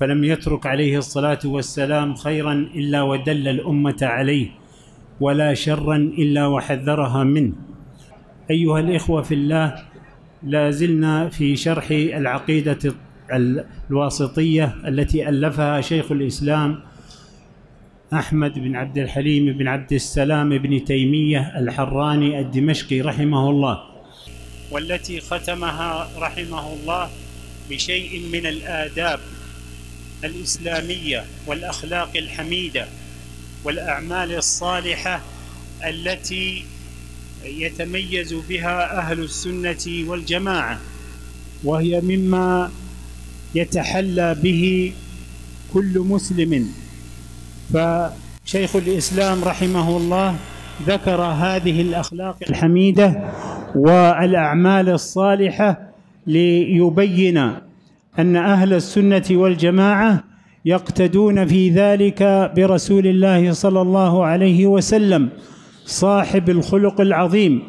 فلم يترك عليه الصلاة والسلام خيرا إلا ودل الأمة عليه ولا شرا إلا وحذرها منه أيها الإخوة في الله لا زلنا في شرح العقيدة الواسطية التي ألفها شيخ الإسلام أحمد بن عبد الحليم بن عبد السلام بن تيمية الحراني الدمشقي رحمه الله والتي ختمها رحمه الله بشيء من الآداب الإسلامية والأخلاق الحميدة والأعمال الصالحة التي يتميز بها أهل السنة والجماعة وهي مما يتحلى به كل مسلم فشيخ الإسلام رحمه الله ذكر هذه الأخلاق الحميدة والأعمال الصالحة ليبين ان اهل السنه والجماعه يقتدون في ذلك برسول الله صلى الله عليه وسلم صاحب الخلق العظيم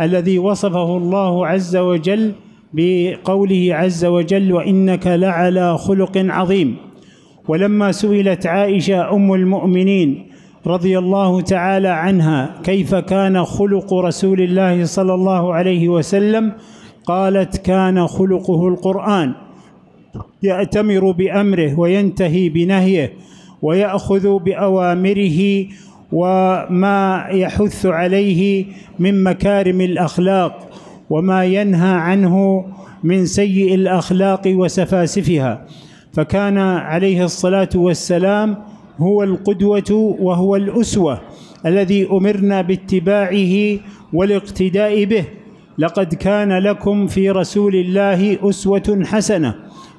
الذي وصفه الله عز وجل بقوله عز وجل وانك لعلى خلق عظيم ولما سئلت عائشه ام المؤمنين رضي الله تعالى عنها كيف كان خلق رسول الله صلى الله عليه وسلم قالت كان خلقه القران يأتمر بأمره وينتهي بنهيه ويأخذ بأوامره وما يحث عليه من مكارم الأخلاق وما ينهى عنه من سيء الأخلاق وسفاسفها فكان عليه الصلاة والسلام هو القدوة وهو الأسوة الذي أمرنا باتباعه والاقتداء به لقد كان لكم في رسول الله أسوة حسنة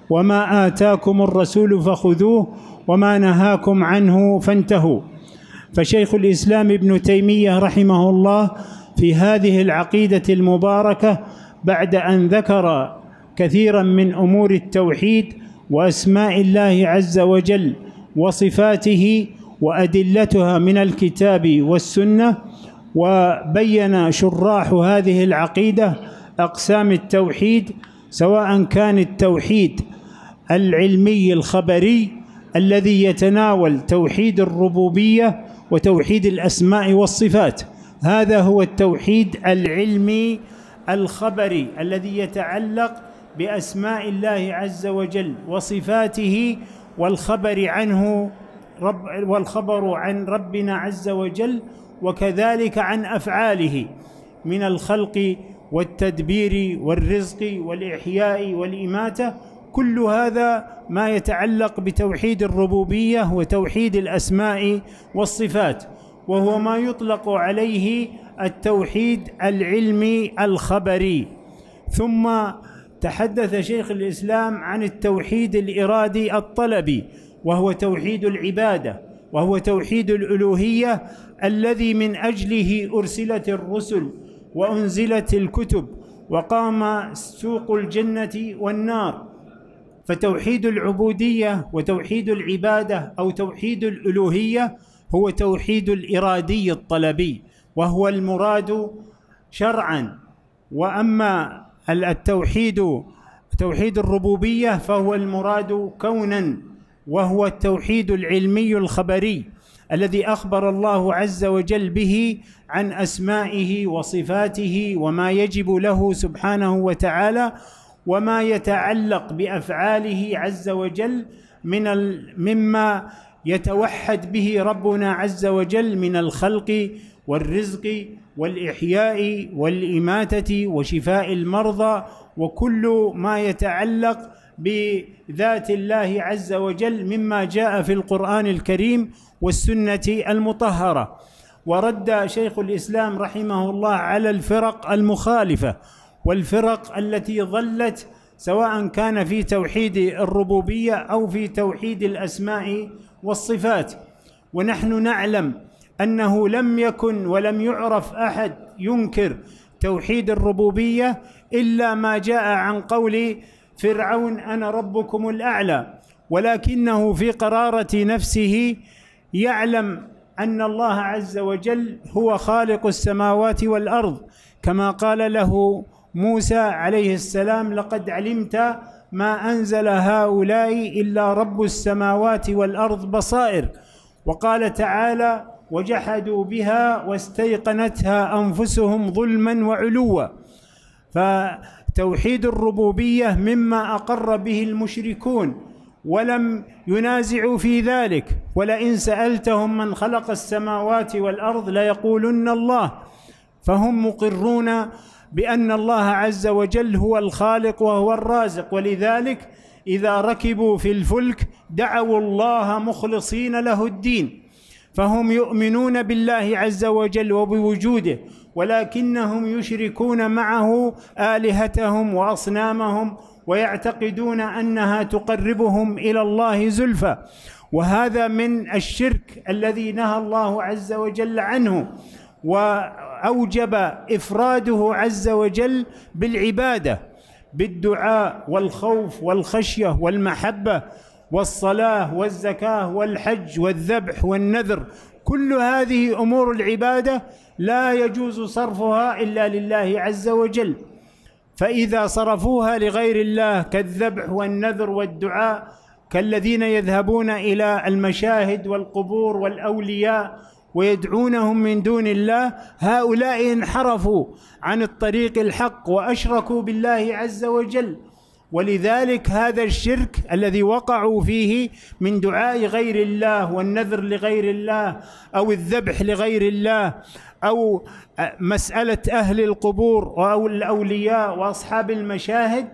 وما آتاكم الرسول فخذوه وما نهاكم عنه فانتهوا فشيخ الإسلام ابن تيمية رحمه الله في هذه العقيدة المباركة بعد أن ذكر كثيرا من أمور التوحيد وأسماء الله عز وجل وصفاته وأدلتها من الكتاب والسنة وبين شراح هذه العقيدة أقسام التوحيد سواء كان التوحيد العلمي الخبري الذي يتناول توحيد الربوبيه وتوحيد الاسماء والصفات هذا هو التوحيد العلمي الخبري الذي يتعلق باسماء الله عز وجل وصفاته والخبر عنه رب والخبر عن ربنا عز وجل وكذلك عن افعاله من الخلق والتدبير والرزق والاحياء والاماته كل هذا ما يتعلق بتوحيد الربوبيه وتوحيد الاسماء والصفات وهو ما يطلق عليه التوحيد العلمي الخبري ثم تحدث شيخ الاسلام عن التوحيد الارادي الطلبي وهو توحيد العباده وهو توحيد الالوهيه الذي من اجله ارسلت الرسل وانزلت الكتب وقام سوق الجنه والنار فتوحيد العبوديه وتوحيد العباده او توحيد الالوهيه هو توحيد الارادي الطلبي وهو المراد شرعا واما التوحيد توحيد الربوبيه فهو المراد كونا وهو التوحيد العلمي الخبري الذي اخبر الله عز وجل به عن اسمائه وصفاته وما يجب له سبحانه وتعالى وما يتعلق بافعاله عز وجل من مما يتوحد به ربنا عز وجل من الخلق والرزق والاحياء والاماته وشفاء المرضى وكل ما يتعلق بذات الله عز وجل مما جاء في القران الكريم والسنه المطهره ورد شيخ الاسلام رحمه الله على الفرق المخالفه والفرق التي ظلت سواء كان في توحيد الربوبيه او في توحيد الاسماء والصفات ونحن نعلم انه لم يكن ولم يعرف احد ينكر توحيد الربوبيه الا ما جاء عن قول فرعون انا ربكم الاعلى ولكنه في قراره نفسه يعلم ان الله عز وجل هو خالق السماوات والارض كما قال له موسى عليه السلام لقد علمت ما انزل هؤلاء الا رب السماوات والارض بصائر وقال تعالى وجحدوا بها واستيقنتها انفسهم ظلما وعلوا فتوحيد الربوبيه مما اقر به المشركون ولم ينازعوا في ذلك ولئن سالتهم من خلق السماوات والارض ليقولن الله فهم مقرون بان الله عز وجل هو الخالق وهو الرازق ولذلك اذا ركبوا في الفلك دعوا الله مخلصين له الدين فهم يؤمنون بالله عز وجل وبوجوده ولكنهم يشركون معه الهتهم واصنامهم ويعتقدون انها تقربهم الى الله زلفى وهذا من الشرك الذي نهى الله عز وجل عنه اوجب افراده عز وجل بالعباده بالدعاء والخوف والخشيه والمحبه والصلاه والزكاه والحج والذبح والنذر كل هذه امور العباده لا يجوز صرفها الا لله عز وجل فاذا صرفوها لغير الله كالذبح والنذر والدعاء كالذين يذهبون الى المشاهد والقبور والاولياء ويدعونهم من دون الله هؤلاء انحرفوا عن الطريق الحق واشركوا بالله عز وجل ولذلك هذا الشرك الذي وقعوا فيه من دعاء غير الله والنذر لغير الله او الذبح لغير الله او مساله اهل القبور او الاولياء واصحاب المشاهد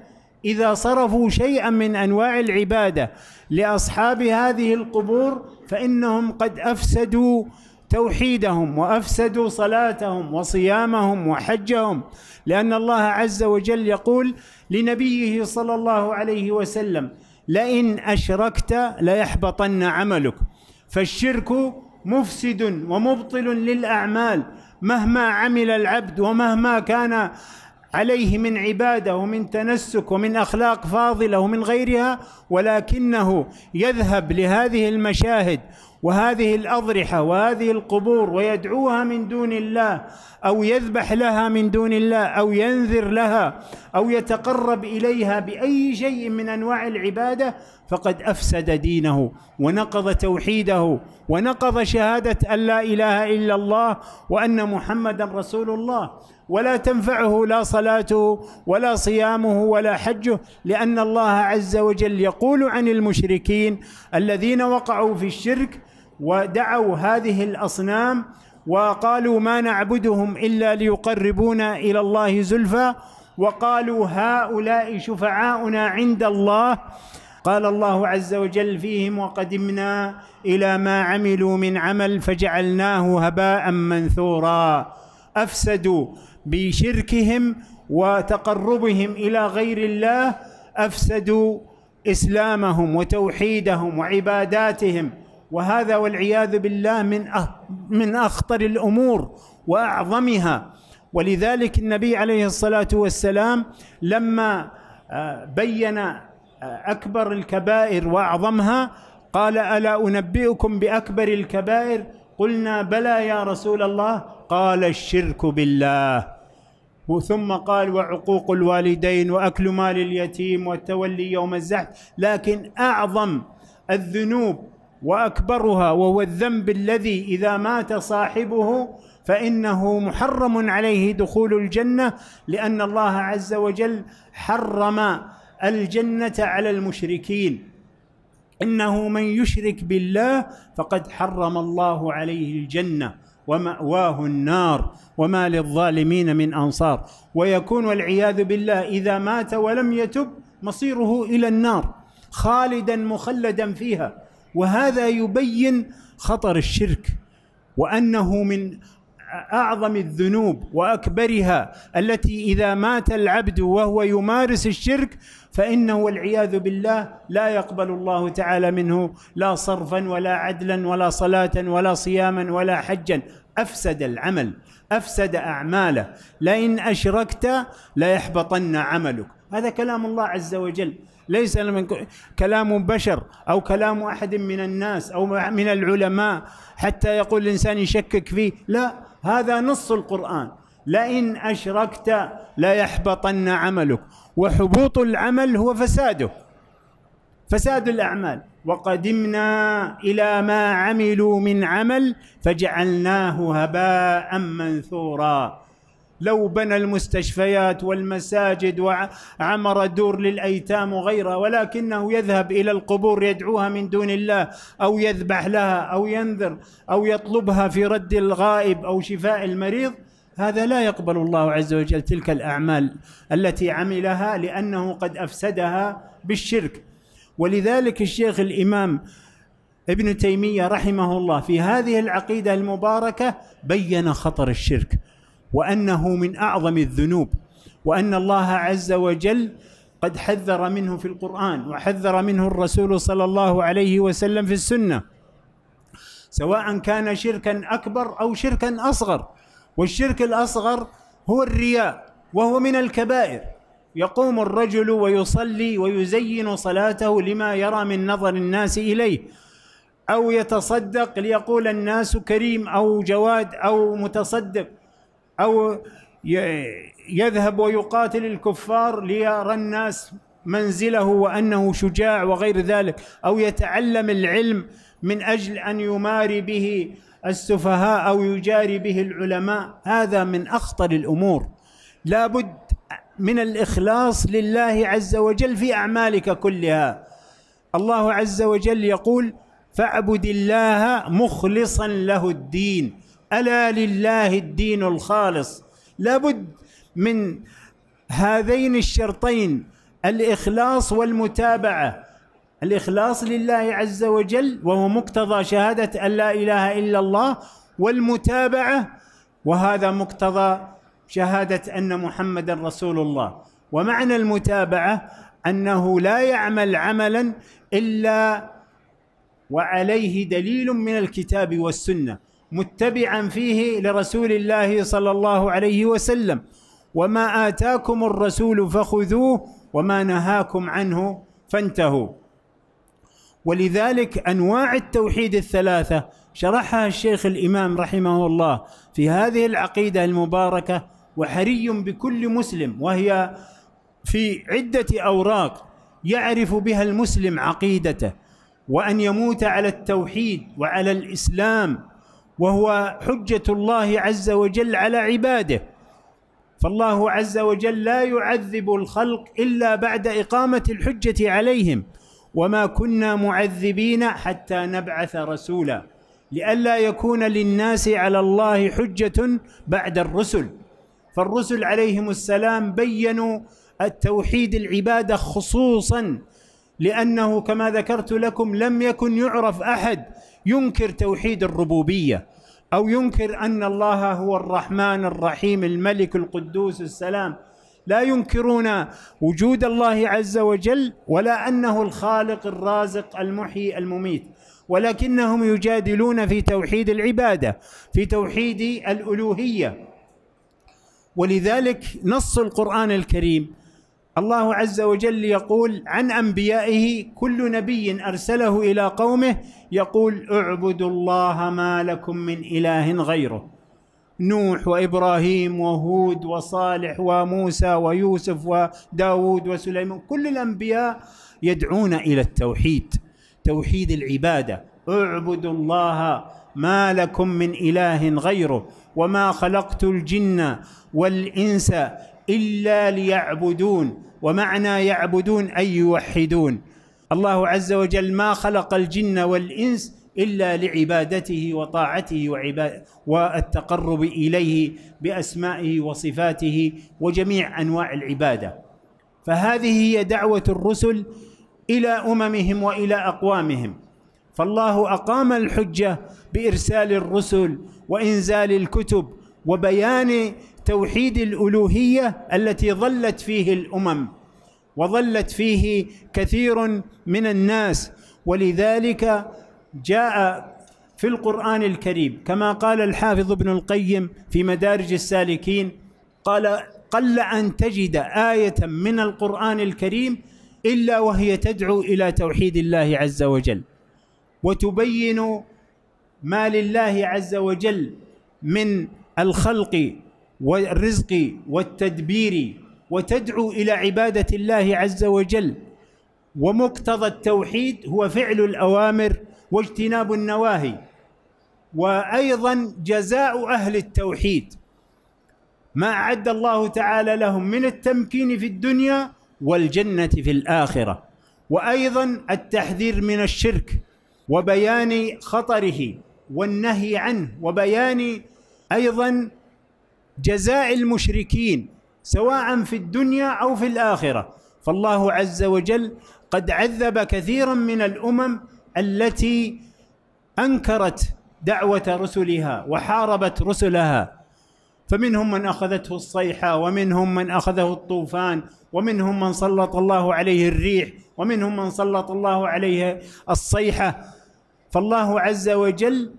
اذا صرفوا شيئا من انواع العباده لاصحاب هذه القبور فانهم قد افسدوا توحيدهم وافسدوا صلاتهم وصيامهم وحجهم لان الله عز وجل يقول لنبيه صلى الله عليه وسلم لئن اشركت ليحبطن عملك فالشرك مفسد ومبطل للاعمال مهما عمل العبد ومهما كان عليه من عباده ومن تنسك ومن اخلاق فاضله ومن غيرها ولكنه يذهب لهذه المشاهد وهذه الاضرحه وهذه القبور ويدعوها من دون الله او يذبح لها من دون الله او ينذر لها او يتقرب اليها باي شيء من انواع العباده فقد افسد دينه ونقض توحيده ونقض شهاده ان لا اله الا الله وان محمدا رسول الله ولا تنفعه لا صلاته ولا صيامه ولا حجه لان الله عز وجل يقول عن المشركين الذين وقعوا في الشرك ودعوا هذه الاصنام وقالوا ما نعبدهم الا ليقربونا الى الله زلفى وقالوا هؤلاء شفعاؤنا عند الله قال الله عز وجل فيهم وقدمنا الى ما عملوا من عمل فجعلناه هباء منثورا افسدوا بشركهم وتقربهم الى غير الله افسدوا اسلامهم وتوحيدهم وعباداتهم وهذا والعياذ بالله من من اخطر الامور واعظمها ولذلك النبي عليه الصلاه والسلام لما آه، بين آه، اكبر الكبائر واعظمها قال الا انبئكم باكبر الكبائر قلنا بلى يا رسول الله قال الشرك بالله ثم قال وعقوق الوالدين واكل مال اليتيم والتولي يوم الزحف لكن اعظم الذنوب واكبرها وهو الذنب الذي اذا مات صاحبه فانه محرم عليه دخول الجنه لان الله عز وجل حرم الجنه على المشركين انه من يشرك بالله فقد حرم الله عليه الجنه وماواه النار وما للظالمين من انصار ويكون والعياذ بالله اذا مات ولم يتب مصيره الى النار خالدا مخلدا فيها وهذا يبين خطر الشرك وانه من اعظم الذنوب واكبرها التي اذا مات العبد وهو يمارس الشرك فانه والعياذ بالله لا يقبل الله تعالى منه لا صرفا ولا عدلا ولا صلاه ولا صياما ولا حجا افسد العمل افسد اعماله لئن اشركت ليحبطن عملك هذا كلام الله عز وجل ليس من كلام بشر أو كلام أحد من الناس أو من العلماء حتى يقول الإنسان يشكك فيه لا هذا نص القرآن لئن أشركت ليحبطن عملك وحبوط العمل هو فساده فساد الأعمال وقدمنا إلى ما عملوا من عمل فجعلناه هباء منثورا لو بنى المستشفيات والمساجد وعمر دور للايتام وغيرها ولكنه يذهب الى القبور يدعوها من دون الله او يذبح لها او ينذر او يطلبها في رد الغائب او شفاء المريض هذا لا يقبل الله عز وجل تلك الاعمال التي عملها لانه قد افسدها بالشرك ولذلك الشيخ الامام ابن تيميه رحمه الله في هذه العقيده المباركه بين خطر الشرك وانه من اعظم الذنوب وان الله عز وجل قد حذر منه في القران وحذر منه الرسول صلى الله عليه وسلم في السنه سواء كان شركا اكبر او شركا اصغر والشرك الاصغر هو الرياء وهو من الكبائر يقوم الرجل ويصلي ويزين صلاته لما يرى من نظر الناس اليه او يتصدق ليقول الناس كريم او جواد او متصدق او يذهب ويقاتل الكفار ليرى الناس منزله وانه شجاع وغير ذلك او يتعلم العلم من اجل ان يماري به السفهاء او يجاري به العلماء هذا من اخطر الامور لابد من الاخلاص لله عز وجل في اعمالك كلها الله عز وجل يقول فاعبد الله مخلصا له الدين الا لله الدين الخالص لابد من هذين الشرطين الاخلاص والمتابعه الاخلاص لله عز وجل وهو مقتضى شهاده ان لا اله الا الله والمتابعه وهذا مقتضى شهاده ان محمدا رسول الله ومعنى المتابعه انه لا يعمل عملا الا وعليه دليل من الكتاب والسنه متبعا فيه لرسول الله صلى الله عليه وسلم وما آتاكم الرسول فخذوه وما نهاكم عنه فانتهوا ولذلك أنواع التوحيد الثلاثة شرحها الشيخ الإمام رحمه الله في هذه العقيدة المباركة وحري بكل مسلم وهي في عدة أوراق يعرف بها المسلم عقيدته وأن يموت على التوحيد وعلى الإسلام وهو حجة الله عز وجل على عباده فالله عز وجل لا يعذب الخلق إلا بعد إقامة الحجة عليهم وما كنا معذبين حتى نبعث رسولا لئلا يكون للناس على الله حجة بعد الرسل فالرسل عليهم السلام بينوا التوحيد العبادة خصوصا لأنه كما ذكرت لكم لم يكن يعرف أحد ينكر توحيد الربوبيه او ينكر ان الله هو الرحمن الرحيم الملك القدوس السلام لا ينكرون وجود الله عز وجل ولا انه الخالق الرازق المحيي المميت ولكنهم يجادلون في توحيد العباده في توحيد الالوهيه ولذلك نص القران الكريم الله عز وجل يقول عن انبيائه كل نبي ارسله الى قومه يقول اعبدوا الله ما لكم من اله غيره نوح وابراهيم وهود وصالح وموسى ويوسف وداود وسليمان كل الانبياء يدعون الى التوحيد توحيد العباده اعبدوا الله ما لكم من اله غيره وما خلقت الجن والانس الا ليعبدون ومعنى يعبدون اي يوحدون الله عز وجل ما خلق الجن والإنس إلا لعبادته وطاعته وعباد والتقرب إليه بأسمائه وصفاته وجميع أنواع العبادة فهذه هي دعوة الرسل إلى أممهم وإلى أقوامهم فالله أقام الحجة بإرسال الرسل وإنزال الكتب وبيان توحيد الألوهية التي ظلت فيه الأمم وظلت فيه كثير من الناس ولذلك جاء في القرآن الكريم كما قال الحافظ ابن القيم في مدارج السالكين قال قل أن تجد آية من القرآن الكريم إلا وهي تدعو إلى توحيد الله عز وجل وتبين ما لله عز وجل من الخلق والرزق والتدبير وتدعو الى عباده الله عز وجل ومقتضى التوحيد هو فعل الاوامر واجتناب النواهي وايضا جزاء اهل التوحيد ما اعد الله تعالى لهم من التمكين في الدنيا والجنه في الاخره وايضا التحذير من الشرك وبيان خطره والنهي عنه وبيان ايضا جزاء المشركين سواء في الدنيا او في الاخره فالله عز وجل قد عذب كثيرا من الامم التي انكرت دعوه رسلها وحاربت رسلها فمنهم من اخذته الصيحه ومنهم من اخذه الطوفان ومنهم من سلط الله عليه الريح ومنهم من سلط الله عليه الصيحه فالله عز وجل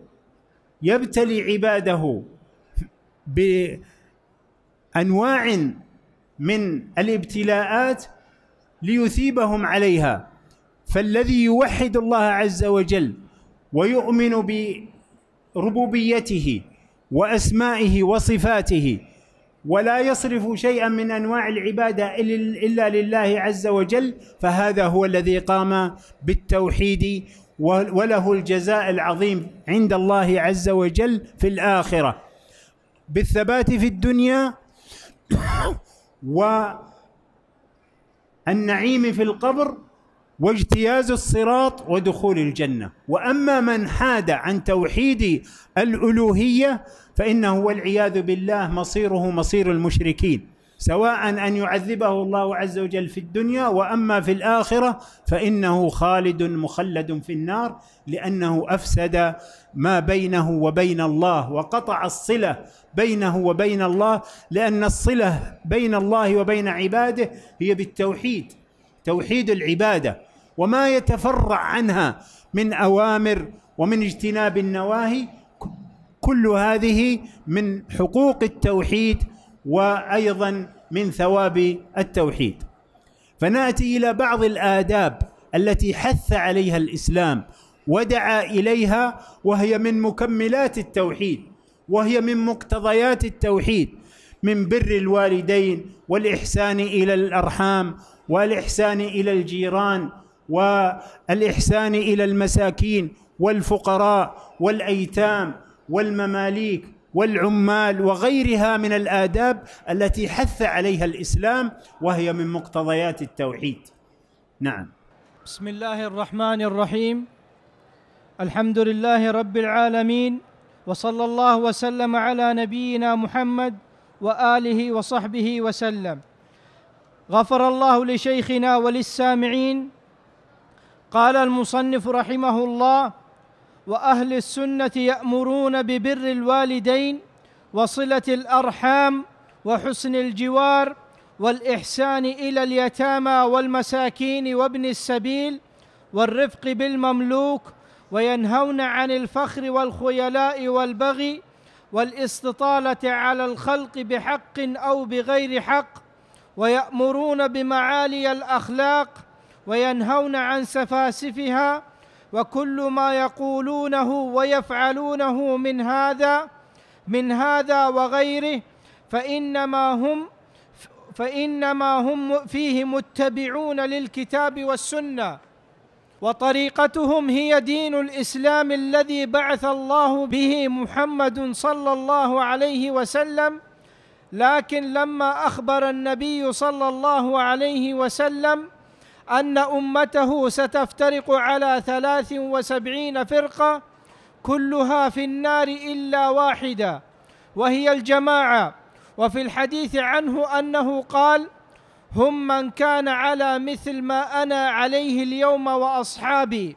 يبتلي عباده ب انواع من الابتلاءات ليثيبهم عليها فالذي يوحد الله عز وجل ويؤمن بربوبيته واسمائه وصفاته ولا يصرف شيئا من انواع العباده الا لله عز وجل فهذا هو الذي قام بالتوحيد وله الجزاء العظيم عند الله عز وجل في الاخره بالثبات في الدنيا والنعيم في القبر واجتياز الصراط ودخول الجنه واما من حاد عن توحيد الالوهيه فانه والعياذ بالله مصيره مصير المشركين سواء ان يعذبه الله عز وجل في الدنيا واما في الاخره فانه خالد مخلد في النار لانه افسد ما بينه وبين الله وقطع الصله بينه وبين الله لان الصله بين الله وبين عباده هي بالتوحيد توحيد العباده وما يتفرع عنها من اوامر ومن اجتناب النواهي كل هذه من حقوق التوحيد وايضا من ثواب التوحيد فناتي الى بعض الاداب التي حث عليها الاسلام ودعا اليها وهي من مكملات التوحيد وهي من مقتضيات التوحيد من بر الوالدين والاحسان الى الارحام والاحسان الى الجيران والاحسان الى المساكين والفقراء والايتام والمماليك والعمال وغيرها من الآداب التي حث عليها الإسلام وهي من مقتضيات التوحيد نعم بسم الله الرحمن الرحيم الحمد لله رب العالمين وصلى الله وسلم على نبينا محمد واله وصحبه وسلم غفر الله لشيخنا وللسامعين قال المصنف رحمه الله واهل السنه يامرون ببر الوالدين وصله الارحام وحسن الجوار والاحسان الى اليتامى والمساكين وابن السبيل والرفق بالمملوك وينهون عن الفخر والخيلاء والبغي والاستطاله على الخلق بحق او بغير حق ويامرون بمعالي الاخلاق وينهون عن سفاسفها وكل ما يقولونه ويفعلونه من هذا من هذا وغيره فإنما هم فإنما هم فيه متبعون للكتاب والسنة وطريقتهم هي دين الإسلام الذي بعث الله به محمد صلى الله عليه وسلم لكن لما أخبر النبي صلى الله عليه وسلم أن أمته ستفترق على ثلاث وسبعين فرقة كلها في النار إلا واحدة وهي الجماعة وفي الحديث عنه أنه قال هم من كان على مثل ما أنا عليه اليوم وأصحابي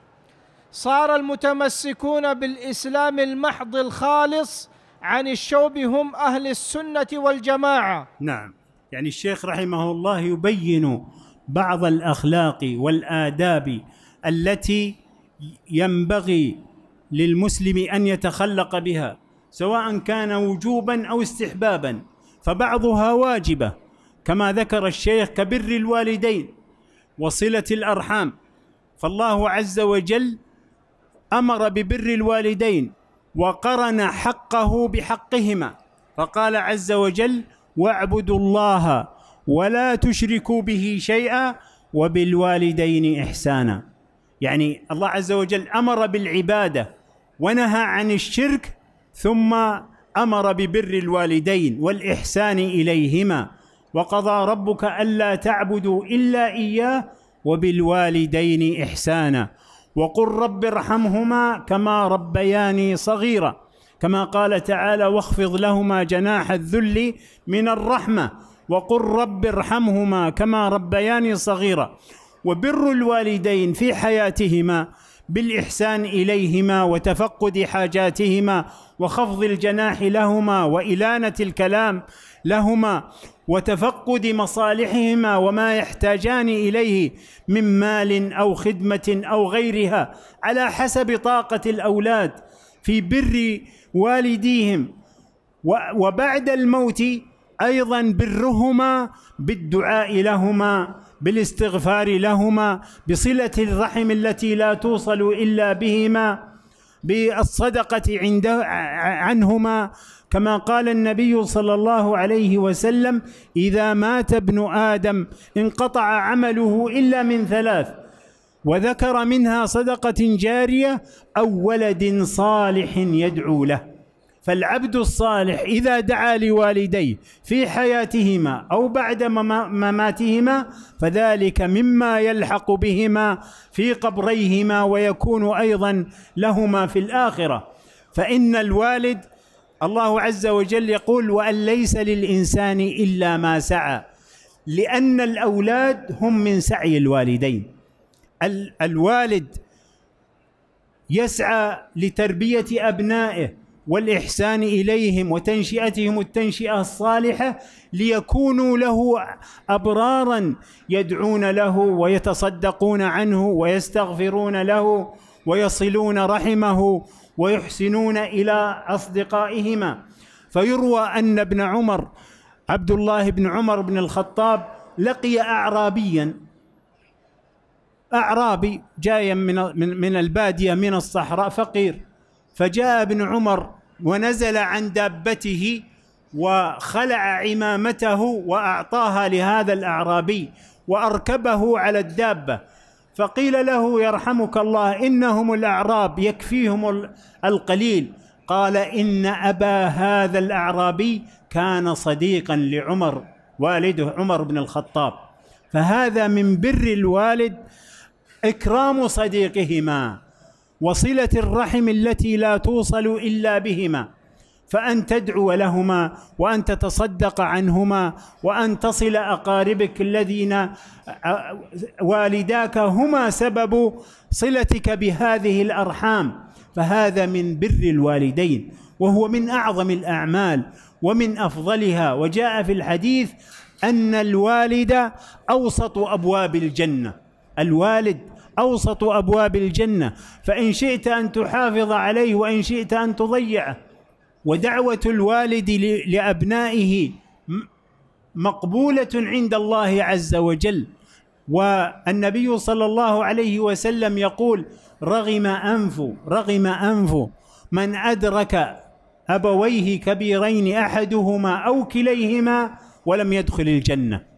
صار المتمسكون بالإسلام المحض الخالص عن الشوب هم أهل السنة والجماعة نعم يعني الشيخ رحمه الله يبين بعض الاخلاق والاداب التي ينبغي للمسلم ان يتخلق بها سواء كان وجوبا او استحبابا فبعضها واجبه كما ذكر الشيخ كبر الوالدين وصله الارحام فالله عز وجل امر ببر الوالدين وقرن حقه بحقهما فقال عز وجل واعبدوا الله ولا تشركوا به شيئا وبالوالدين احسانا يعني الله عز وجل امر بالعباده ونهى عن الشرك ثم امر ببر الوالدين والاحسان اليهما وقضى ربك الا تعبدوا الا اياه وبالوالدين احسانا وقل رب ارحمهما كما ربياني صغيرا كما قال تعالى واخفض لهما جناح الذل من الرحمه وقل رب ارحمهما كما ربياني صغيرا وبر الوالدين في حياتهما بالإحسان إليهما وتفقد حاجاتهما وخفض الجناح لهما وإلانة الكلام لهما وتفقد مصالحهما وما يحتاجان إليه من مال أو خدمة أو غيرها على حسب طاقة الأولاد في بر والديهم وبعد الموت ايضا برهما بالدعاء لهما بالاستغفار لهما بصله الرحم التي لا توصل الا بهما بالصدقه عند عنهما كما قال النبي صلى الله عليه وسلم اذا مات ابن ادم انقطع عمله الا من ثلاث وذكر منها صدقه جاريه او ولد صالح يدعو له فالعبد الصالح إذا دعا لوالديه في حياتهما أو بعد مماتهما فذلك مما يلحق بهما في قبريهما ويكون أيضا لهما في الآخرة فإن الوالد الله عز وجل يقول وأن ليس للإنسان إلا ما سعى لأن الأولاد هم من سعي الوالدين الوالد يسعى لتربية أبنائه والإحسان إليهم وتنشئتهم التنشئة الصالحة ليكونوا له أبرارا يدعون له ويتصدقون عنه ويستغفرون له ويصلون رحمه ويحسنون إلى أصدقائهما فيروى أن ابن عمر عبد الله بن عمر بن الخطاب لقي أعرابيا أعرابي جايا من من البادية من الصحراء فقير فجاء ابن عمر ونزل عن دابته وخلع عمامته واعطاها لهذا الاعرابي واركبه على الدابه فقيل له يرحمك الله انهم الاعراب يكفيهم القليل قال ان ابا هذا الاعرابي كان صديقا لعمر والده عمر بن الخطاب فهذا من بر الوالد اكرام صديقهما وصله الرحم التي لا توصل الا بهما فان تدعو لهما وان تتصدق عنهما وان تصل اقاربك الذين والداك هما سبب صلتك بهذه الارحام فهذا من بر الوالدين وهو من اعظم الاعمال ومن افضلها وجاء في الحديث ان الوالد اوسط ابواب الجنه الوالد أوسط أبواب الجنة فإن شئت أن تحافظ عليه وإن شئت أن تضيعه ودعوة الوالد لأبنائه مقبولة عند الله عز وجل والنبي صلى الله عليه وسلم يقول رغم أنف رغم أنف من أدرك أبويه كبيرين أحدهما أو كليهما ولم يدخل الجنة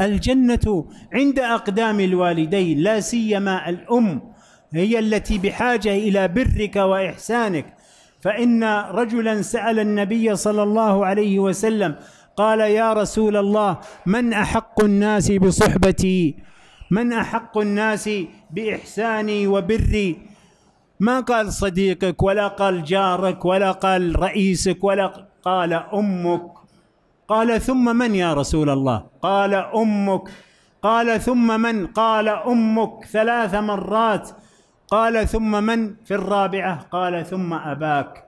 الجنة عند أقدام الوالدين لا سيما الأم هي التي بحاجة إلى برك وإحسانك فإن رجلا سأل النبي صلى الله عليه وسلم قال يا رسول الله من أحق الناس بصحبتي من أحق الناس بإحساني وبري ما قال صديقك ولا قال جارك ولا قال رئيسك ولا قال أمك قال ثم من يا رسول الله قال امك قال ثم من قال امك ثلاث مرات قال ثم من في الرابعه قال ثم اباك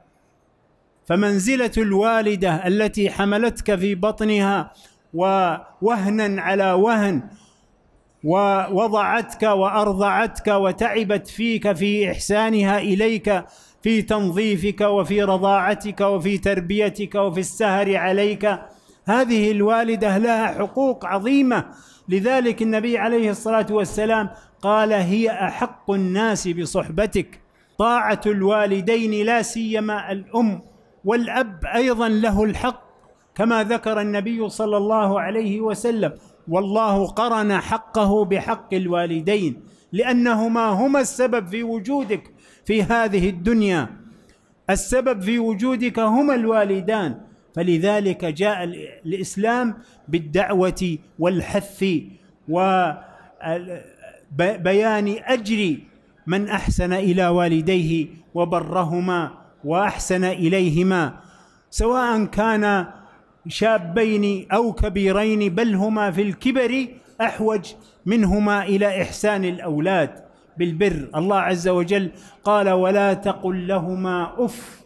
فمنزله الوالده التي حملتك في بطنها ووهنا على وهن ووضعتك وارضعتك وتعبت فيك في احسانها اليك في تنظيفك وفي رضاعتك وفي تربيتك وفي السهر عليك هذه الوالده لها حقوق عظيمه لذلك النبي عليه الصلاه والسلام قال هي احق الناس بصحبتك طاعه الوالدين لا سيما الام والاب ايضا له الحق كما ذكر النبي صلى الله عليه وسلم والله قرن حقه بحق الوالدين لانهما هما السبب في وجودك في هذه الدنيا السبب في وجودك هما الوالدان فلذلك جاء الاسلام بالدعوه والحث وبيان اجر من احسن الى والديه وبرهما واحسن اليهما سواء كان شابين او كبيرين بل هما في الكبر احوج منهما الى احسان الاولاد بالبر الله عز وجل قال ولا تقل لهما اف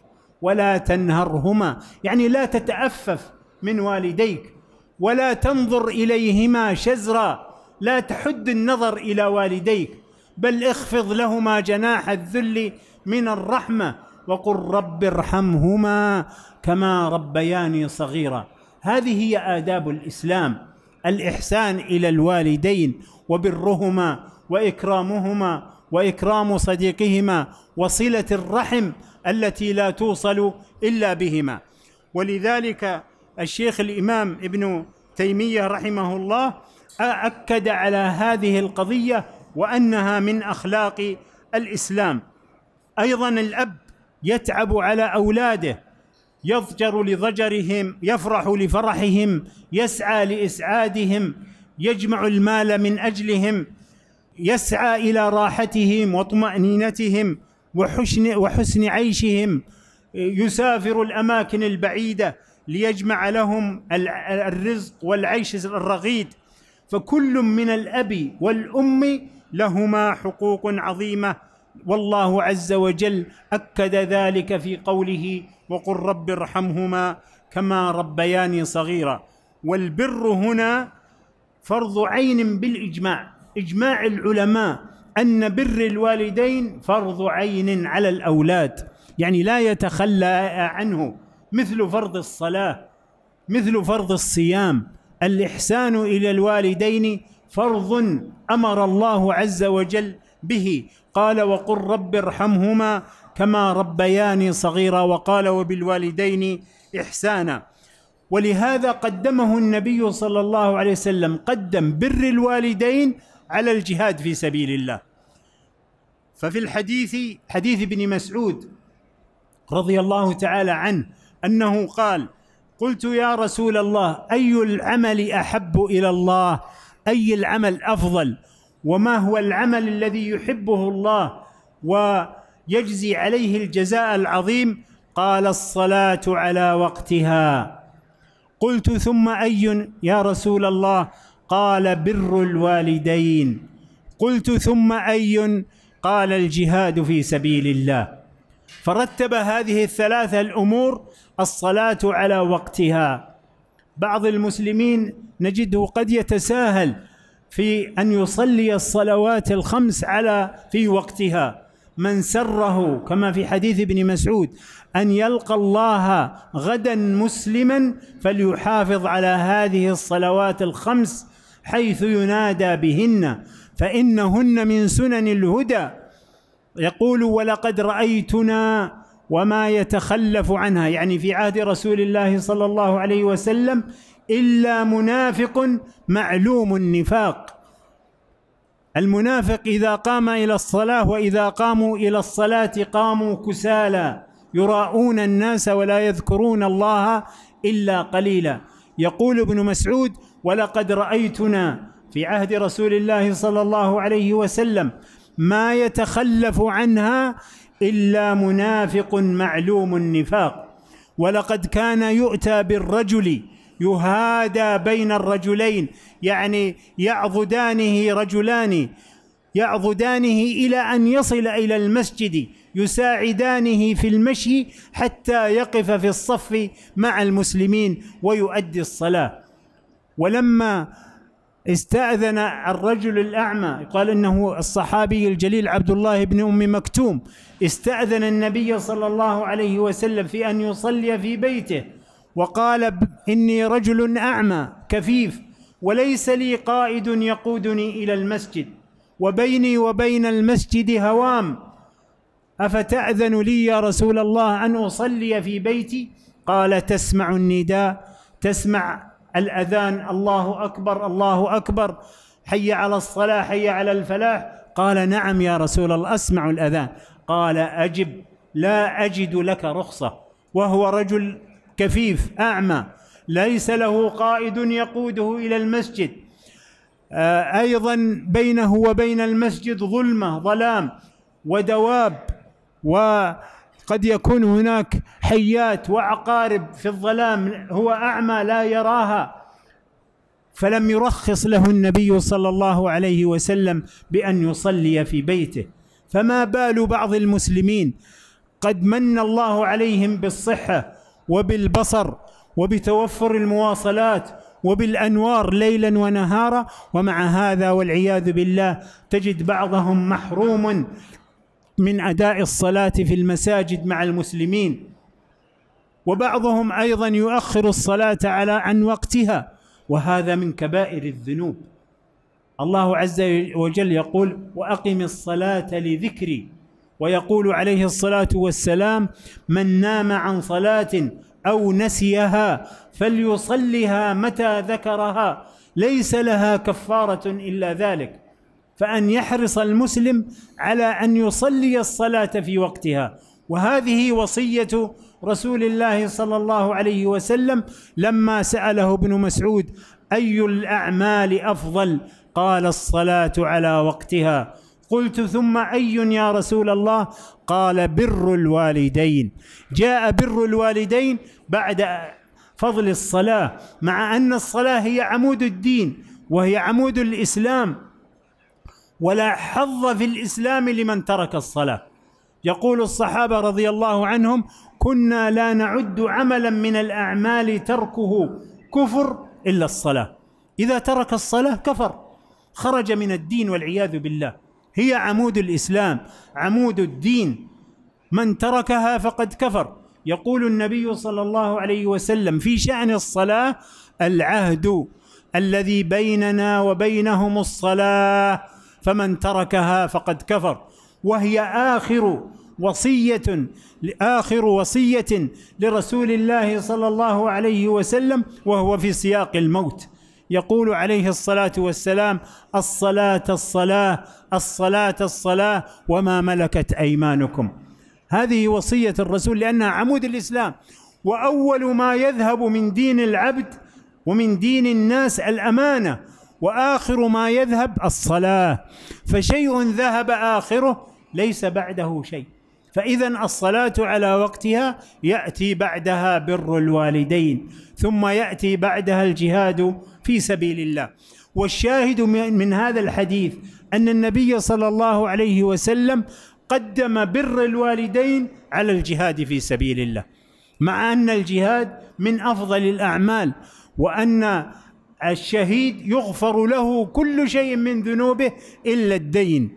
ولا تنهرهما يعني لا تتعفف من والديك ولا تنظر اليهما شزرا لا تحد النظر الى والديك بل اخفض لهما جناح الذل من الرحمه وقل رب ارحمهما كما ربياني صغيرا هذه هي آداب الإسلام الإحسان إلى الوالدين وبرهما واكرامهما واكرام صديقهما وصله الرحم التي لا توصل الا بهما ولذلك الشيخ الامام ابن تيميه رحمه الله اكد على هذه القضيه وانها من اخلاق الاسلام ايضا الاب يتعب على اولاده يضجر لضجرهم يفرح لفرحهم يسعى لاسعادهم يجمع المال من اجلهم يسعى الى راحتهم وطمانينتهم وحسن وحسن عيشهم يسافر الاماكن البعيده ليجمع لهم الرزق والعيش الرغيد فكل من الاب والام لهما حقوق عظيمه والله عز وجل اكد ذلك في قوله وقل رب ارحمهما كما ربياني صغيرا والبر هنا فرض عين بالاجماع اجماع العلماء ان بر الوالدين فرض عين على الاولاد يعني لا يتخلى عنه مثل فرض الصلاه مثل فرض الصيام الاحسان الى الوالدين فرض امر الله عز وجل به قال وقل رب ارحمهما كما ربياني صغيرا وقال وبالوالدين احسانا ولهذا قدمه النبي صلى الله عليه وسلم قدم بر الوالدين على الجهاد في سبيل الله ففي الحديث حديث ابن مسعود رضي الله تعالى عنه انه قال قلت يا رسول الله اي العمل احب الى الله اي العمل افضل وما هو العمل الذي يحبه الله ويجزي عليه الجزاء العظيم قال الصلاه على وقتها قلت ثم اي يا رسول الله قال بر الوالدين قلت ثم أي قال الجهاد في سبيل الله فرتب هذه الثلاثة الأمور الصلاة على وقتها بعض المسلمين نجده قد يتساهل في أن يصلي الصلوات الخمس على في وقتها من سره كما في حديث ابن مسعود أن يلقى الله غدا مسلما فليحافظ على هذه الصلوات الخمس حيث ينادى بهن فإنهن من سنن الهدى يقول ولقد رأيتنا وما يتخلف عنها يعني في عهد رسول الله صلى الله عليه وسلم إلا منافق معلوم النفاق المنافق إذا قام إلى الصلاة وإذا قاموا إلى الصلاة قاموا كسالى يراءون الناس ولا يذكرون الله إلا قليلا يقول ابن مسعود ولقد رايتنا في عهد رسول الله صلى الله عليه وسلم ما يتخلف عنها الا منافق معلوم النفاق ولقد كان يؤتى بالرجل يهادى بين الرجلين يعني يعضدانه رجلان يعضدانه الى ان يصل الى المسجد يساعدانه في المشي حتى يقف في الصف مع المسلمين ويؤدي الصلاه ولما استأذن الرجل الأعمى قال إنه الصحابي الجليل عبد الله بن أم مكتوم استأذن النبي صلى الله عليه وسلم في أن يصلي في بيته وقال إني رجل أعمى كفيف وليس لي قائد يقودني إلى المسجد وبيني وبين المسجد هوام أفتأذن لي يا رسول الله أن أصلي في بيتي قال تسمع النداء تسمع الاذان الله اكبر الله اكبر حي على الصلاه حي على الفلاح قال نعم يا رسول الله اسمع الاذان قال اجب لا اجد لك رخصه وهو رجل كفيف اعمى ليس له قائد يقوده الى المسجد آه، ايضا بينه وبين المسجد ظلمه ظلام ودواب و قد يكون هناك حيات وعقارب في الظلام هو اعمى لا يراها فلم يرخص له النبي صلى الله عليه وسلم بان يصلي في بيته فما بال بعض المسلمين قد من الله عليهم بالصحه وبالبصر وبتوفر المواصلات وبالانوار ليلا ونهارا ومع هذا والعياذ بالله تجد بعضهم محروم من اداء الصلاه في المساجد مع المسلمين وبعضهم ايضا يؤخر الصلاه على عن وقتها وهذا من كبائر الذنوب الله عز وجل يقول واقم الصلاه لذكري ويقول عليه الصلاه والسلام من نام عن صلاه او نسيها فليصلها متى ذكرها ليس لها كفاره الا ذلك فان يحرص المسلم على ان يصلي الصلاه في وقتها وهذه وصيه رسول الله صلى الله عليه وسلم لما ساله ابن مسعود اي الاعمال افضل قال الصلاه على وقتها قلت ثم اي يا رسول الله قال بر الوالدين جاء بر الوالدين بعد فضل الصلاه مع ان الصلاه هي عمود الدين وهي عمود الاسلام ولا حظ في الاسلام لمن ترك الصلاه يقول الصحابه رضي الله عنهم كنا لا نعد عملا من الاعمال تركه كفر الا الصلاه اذا ترك الصلاه كفر خرج من الدين والعياذ بالله هي عمود الاسلام عمود الدين من تركها فقد كفر يقول النبي صلى الله عليه وسلم في شان الصلاه العهد الذي بيننا وبينهم الصلاه فمن تركها فقد كفر وهي آخر وصية آخر وصية لرسول الله صلى الله عليه وسلم وهو في سياق الموت يقول عليه الصلاة والسلام الصلاة الصلاة الصلاة الصلاة وما ملكت أيمانكم هذه وصية الرسول لأنها عمود الإسلام وأول ما يذهب من دين العبد ومن دين الناس الأمانة واخر ما يذهب الصلاه فشيء ذهب اخره ليس بعده شيء فاذا الصلاه على وقتها ياتي بعدها بر الوالدين ثم ياتي بعدها الجهاد في سبيل الله والشاهد من هذا الحديث ان النبي صلى الله عليه وسلم قدم بر الوالدين على الجهاد في سبيل الله مع ان الجهاد من افضل الاعمال وان الشهيد يغفر له كل شيء من ذنوبه الا الدين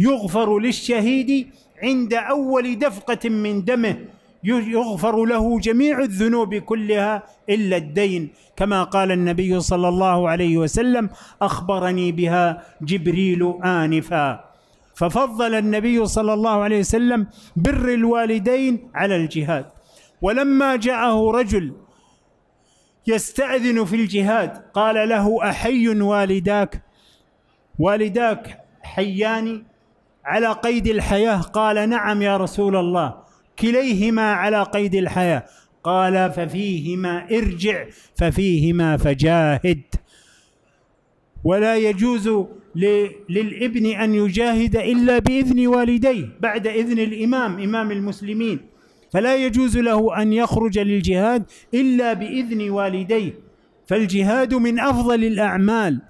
يغفر للشهيد عند اول دفقه من دمه يغفر له جميع الذنوب كلها الا الدين كما قال النبي صلى الله عليه وسلم اخبرني بها جبريل انفا ففضل النبي صلى الله عليه وسلم بر الوالدين على الجهاد ولما جاءه رجل يستأذن في الجهاد قال له أحي والداك والداك حيان على قيد الحياة قال نعم يا رسول الله كليهما على قيد الحياة قال ففيهما ارجع ففيهما فجاهد ولا يجوز للابن أن يجاهد إلا بإذن والديه بعد إذن الإمام إمام المسلمين فلا يجوز له ان يخرج للجهاد الا باذن والديه فالجهاد من افضل الاعمال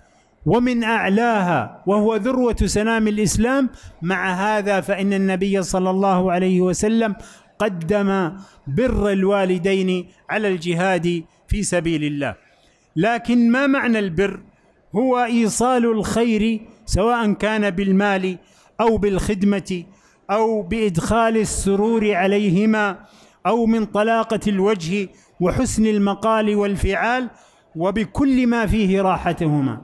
ومن اعلاها وهو ذروه سنام الاسلام مع هذا فان النبي صلى الله عليه وسلم قدم بر الوالدين على الجهاد في سبيل الله لكن ما معنى البر هو ايصال الخير سواء كان بالمال او بالخدمه او بادخال السرور عليهما او من طلاقه الوجه وحسن المقال والفعال وبكل ما فيه راحتهما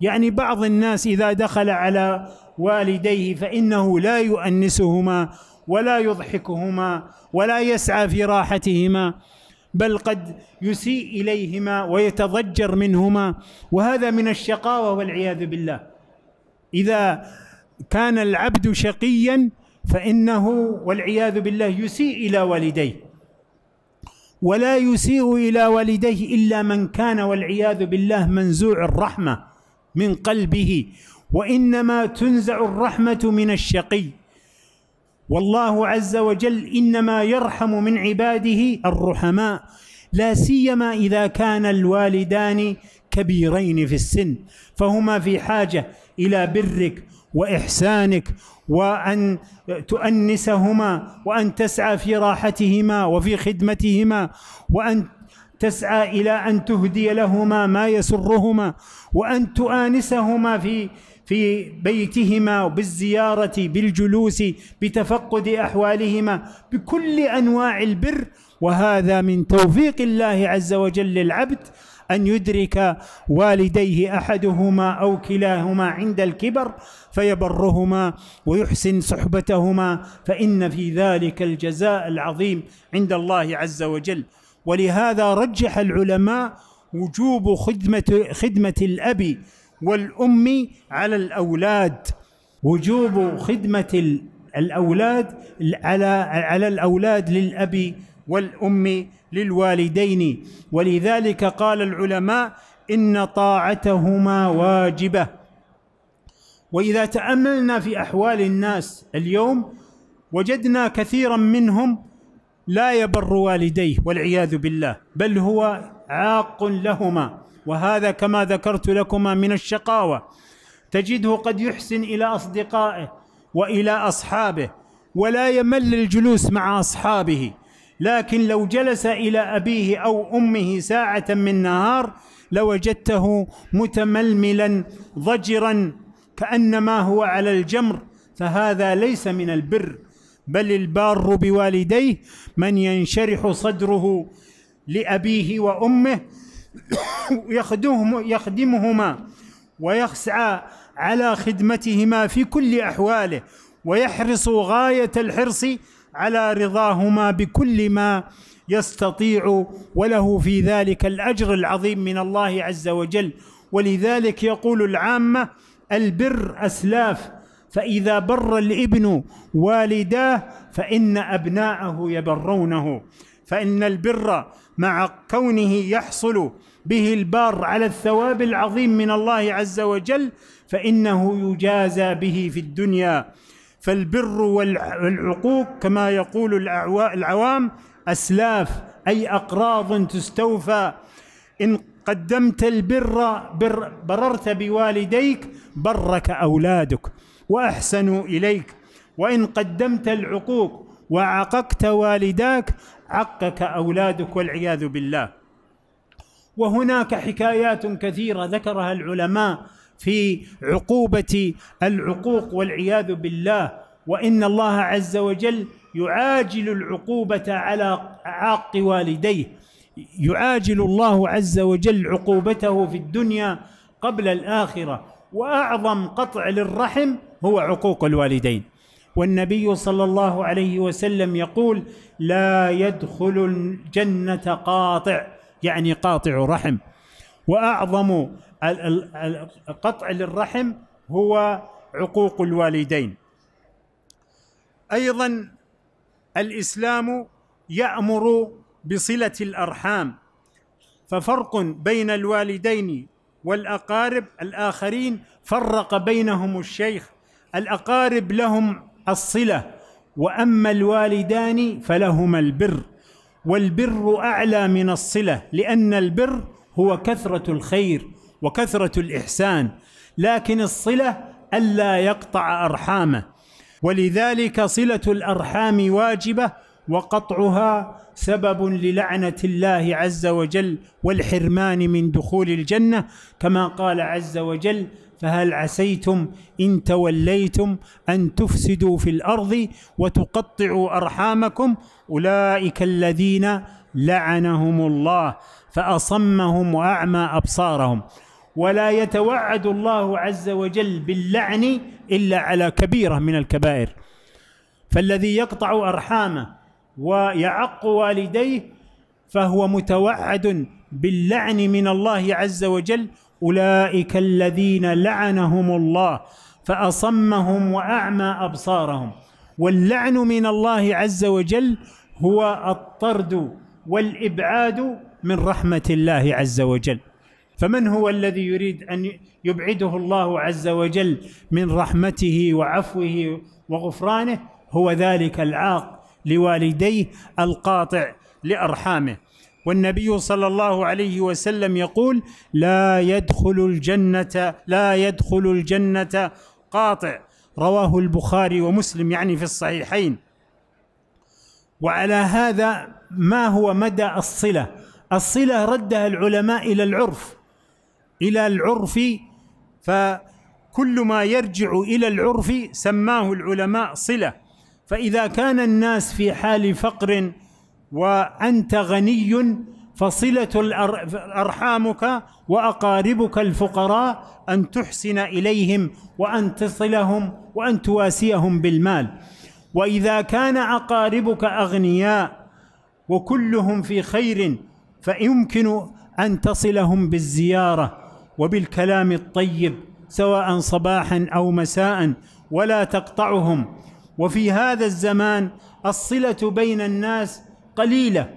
يعني بعض الناس اذا دخل على والديه فانه لا يؤنسهما ولا يضحكهما ولا يسعى في راحتهما بل قد يسيء اليهما ويتضجر منهما وهذا من الشقاوه والعياذ بالله اذا كان العبد شقيا فانه والعياذ بالله يسيء الى والديه ولا يسيء الى والديه الا من كان والعياذ بالله منزوع الرحمه من قلبه وانما تنزع الرحمه من الشقي والله عز وجل انما يرحم من عباده الرحماء لا سيما اذا كان الوالدان كبيرين في السن فهما في حاجه الى برك واحسانك وان تؤنسهما وان تسعى في راحتهما وفي خدمتهما وان تسعى الى ان تهدي لهما ما يسرهما وان تؤانسهما في في بيتهما بالزياره بالجلوس بتفقد احوالهما بكل انواع البر وهذا من توفيق الله عز وجل للعبد أن يدرك والديه أحدهما أو كلاهما عند الكبر فيبرهما ويحسن صحبتهما فإن في ذلك الجزاء العظيم عند الله عز وجل ولهذا رجح العلماء وجوب خدمة خدمة الأب والأم على الأولاد وجوب خدمة الأولاد على على الأولاد للأب والأم للوالدين ولذلك قال العلماء ان طاعتهما واجبه واذا تاملنا في احوال الناس اليوم وجدنا كثيرا منهم لا يبر والديه والعياذ بالله بل هو عاق لهما وهذا كما ذكرت لكما من الشقاوه تجده قد يحسن الى اصدقائه والى اصحابه ولا يمل الجلوس مع اصحابه لكن لو جلس إلى أبيه أو أمه ساعة من نهار لوجدته متململا ضجرا كأنما هو على الجمر فهذا ليس من البر بل البار بوالديه من ينشرح صدره لأبيه وأمه يخدمهما ويسعى على خدمتهما في كل أحواله ويحرص غاية الحرص على رضاهما بكل ما يستطيع وله في ذلك الاجر العظيم من الله عز وجل ولذلك يقول العامه البر اسلاف فاذا بر الابن والداه فان ابناءه يبرونه فان البر مع كونه يحصل به البار على الثواب العظيم من الله عز وجل فانه يجازى به في الدنيا فالبر والعقوق كما يقول العوام أسلاف أي أقراض تستوفى إن قدمت البر بر بررت بوالديك برك أولادك وأحسنوا إليك وإن قدمت العقوق وعققت والداك عقك أولادك والعياذ بالله وهناك حكايات كثيرة ذكرها العلماء في عقوبه العقوق والعياذ بالله وان الله عز وجل يعاجل العقوبه على عاق والديه يعاجل الله عز وجل عقوبته في الدنيا قبل الاخره واعظم قطع للرحم هو عقوق الوالدين والنبي صلى الله عليه وسلم يقول لا يدخل الجنه قاطع يعني قاطع رحم واعظم القطع للرحم هو عقوق الوالدين ايضا الاسلام يامر بصله الارحام ففرق بين الوالدين والاقارب الاخرين فرق بينهم الشيخ الاقارب لهم الصله واما الوالدان فلهما البر والبر اعلى من الصله لان البر هو كثره الخير وكثرة الإحسان لكن الصلة ألا يقطع أرحامه ولذلك صلة الأرحام واجبة وقطعها سبب للعنة الله عز وجل والحرمان من دخول الجنة كما قال عز وجل فهل عسيتم إن توليتم أن تفسدوا في الأرض وتقطعوا أرحامكم أولئك الذين لعنهم الله فأصمهم وأعمى أبصارهم ولا يتوعد الله عز وجل باللعن الا على كبيره من الكبائر فالذي يقطع ارحامه ويعق والديه فهو متوعد باللعن من الله عز وجل اولئك الذين لعنهم الله فاصمهم واعمى ابصارهم واللعن من الله عز وجل هو الطرد والابعاد من رحمه الله عز وجل فمن هو الذي يريد ان يبعده الله عز وجل من رحمته وعفوه وغفرانه هو ذلك العاق لوالديه القاطع لارحامه والنبي صلى الله عليه وسلم يقول لا يدخل الجنه لا يدخل الجنه قاطع رواه البخاري ومسلم يعني في الصحيحين وعلى هذا ما هو مدى الصله الصله ردها العلماء الى العرف الى العرف فكل ما يرجع الى العرف سماه العلماء صله فاذا كان الناس في حال فقر وانت غني فصله ارحامك واقاربك الفقراء ان تحسن اليهم وان تصلهم وان تواسيهم بالمال واذا كان اقاربك اغنياء وكلهم في خير فيمكن ان تصلهم بالزياره وبالكلام الطيب سواء صباحا او مساء ولا تقطعهم وفي هذا الزمان الصله بين الناس قليله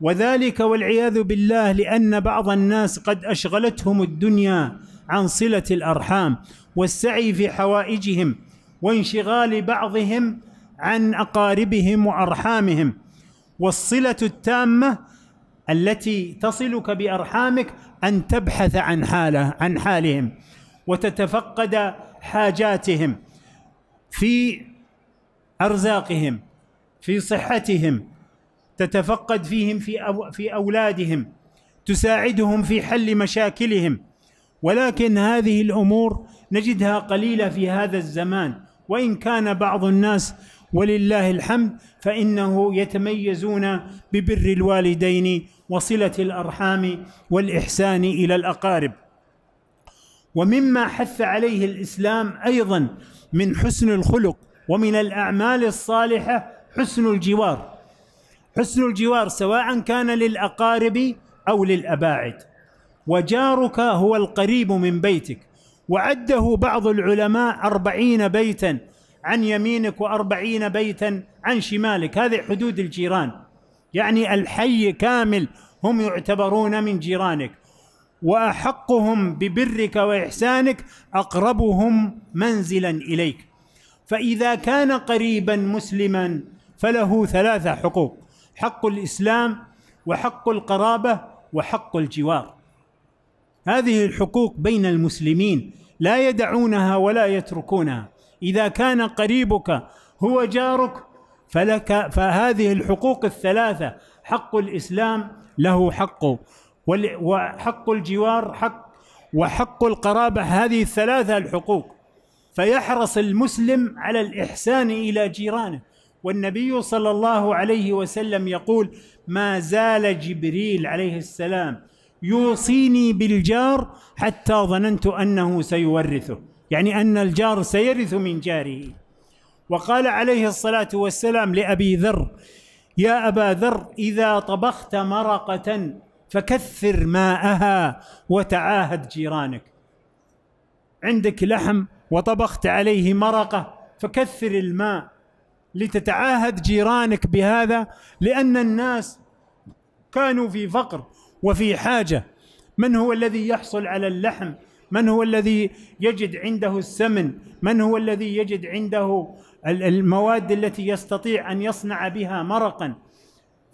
وذلك والعياذ بالله لان بعض الناس قد اشغلتهم الدنيا عن صله الارحام والسعي في حوائجهم وانشغال بعضهم عن اقاربهم وارحامهم والصله التامه التي تصلك بارحامك أن تبحث عن حاله عن حالهم وتتفقد حاجاتهم في أرزاقهم في صحتهم تتفقد فيهم في أو في أولادهم تساعدهم في حل مشاكلهم ولكن هذه الأمور نجدها قليلة في هذا الزمان وإن كان بعض الناس ولله الحمد فإنه يتميزون ببر الوالدين وصله الارحام والاحسان الى الاقارب ومما حث عليه الاسلام ايضا من حسن الخلق ومن الاعمال الصالحه حسن الجوار حسن الجوار سواء كان للاقارب او للاباعد وجارك هو القريب من بيتك وعده بعض العلماء أربعين بيتا عن يمينك وأربعين بيتا عن شمالك هذه حدود الجيران يعني الحي كامل هم يعتبرون من جيرانك واحقهم ببرك واحسانك اقربهم منزلا اليك فاذا كان قريبا مسلما فله ثلاثه حقوق حق الاسلام وحق القرابه وحق الجوار هذه الحقوق بين المسلمين لا يدعونها ولا يتركونها اذا كان قريبك هو جارك فلك فهذه الحقوق الثلاثة حق الإسلام له حقه وحق الجوار حق وحق القرابة هذه الثلاثة الحقوق فيحرص المسلم على الإحسان إلى جيرانه والنبي صلى الله عليه وسلم يقول ما زال جبريل عليه السلام يوصيني بالجار حتى ظننت انه سيورثه يعني ان الجار سيرث من جاره وقال عليه الصلاه والسلام لابي ذر يا ابا ذر اذا طبخت مرقه فكثر ماءها وتعاهد جيرانك عندك لحم وطبخت عليه مرقه فكثر الماء لتتعاهد جيرانك بهذا لان الناس كانوا في فقر وفي حاجه من هو الذي يحصل على اللحم من هو الذي يجد عنده السمن من هو الذي يجد عنده المواد التي يستطيع ان يصنع بها مرقا